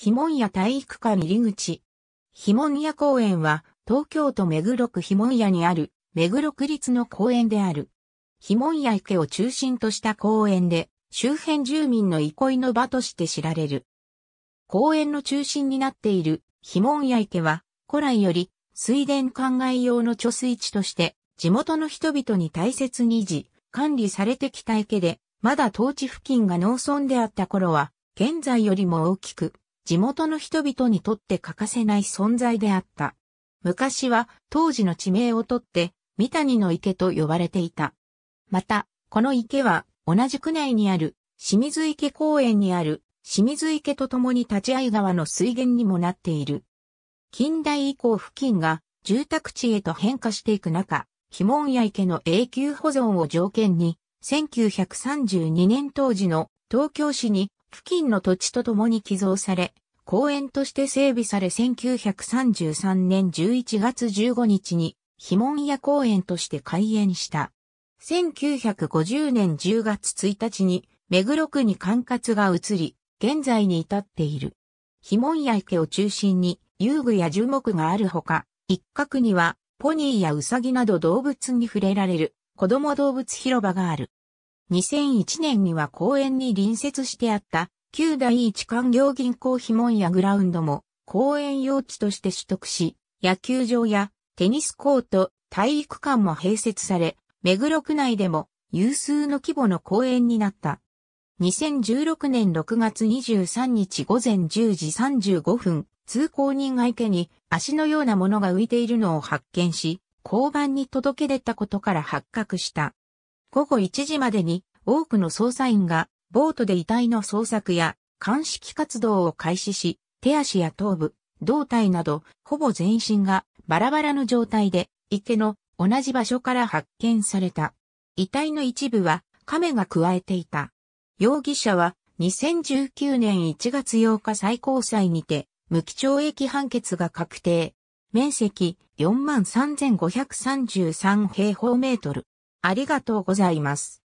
ひもんや体育館入り口。ひもんや公園は、東京都目黒区ひもんやにある、目黒区立の公園である。ひもんや池を中心とした公園で、周辺住民の憩いの場として知られる。公園の中心になっている、ひもんや池は、古来より、水田灌漑用の貯水池として、地元の人々に大切に維持、管理されてきた池で、まだ当地付近が農村であった頃は、現在よりも大きく、地元の人々にとって欠かせない存在であった。昔は当時の地名をとって、三谷の池と呼ばれていた。また、この池は同じ区内にある清水池公園にある清水池とともに立会川の水源にもなっている。近代以降付近が住宅地へと変化していく中、碑文や池の永久保存を条件に、1932年当時の東京市に付近の土地とともに寄贈され、公園として整備され1933年11月15日に、碑文屋公園として開園した。1950年10月1日に、目黒区に管轄が移り、現在に至っている。碑文屋池を中心に、遊具や樹木があるほか、一角には、ポニーやウサギなど動物に触れられる、子供動物広場がある。2001年には公園に隣接してあった旧第一官業銀行碑文やグラウンドも公園用地として取得し、野球場やテニスコート、体育館も併設され、目黒区内でも有数の規模の公園になった。2016年6月23日午前10時35分、通行人が池に足のようなものが浮いているのを発見し、交番に届け出たことから発覚した。午後1時までに多くの捜査員がボートで遺体の捜索や鑑識活動を開始し、手足や頭部、胴体などほぼ全身がバラバラの状態で池の同じ場所から発見された。遺体の一部は亀が加えていた。容疑者は2019年1月8日最高裁にて無期懲役判決が確定。面積43,533平方メートル。ありがとうございます。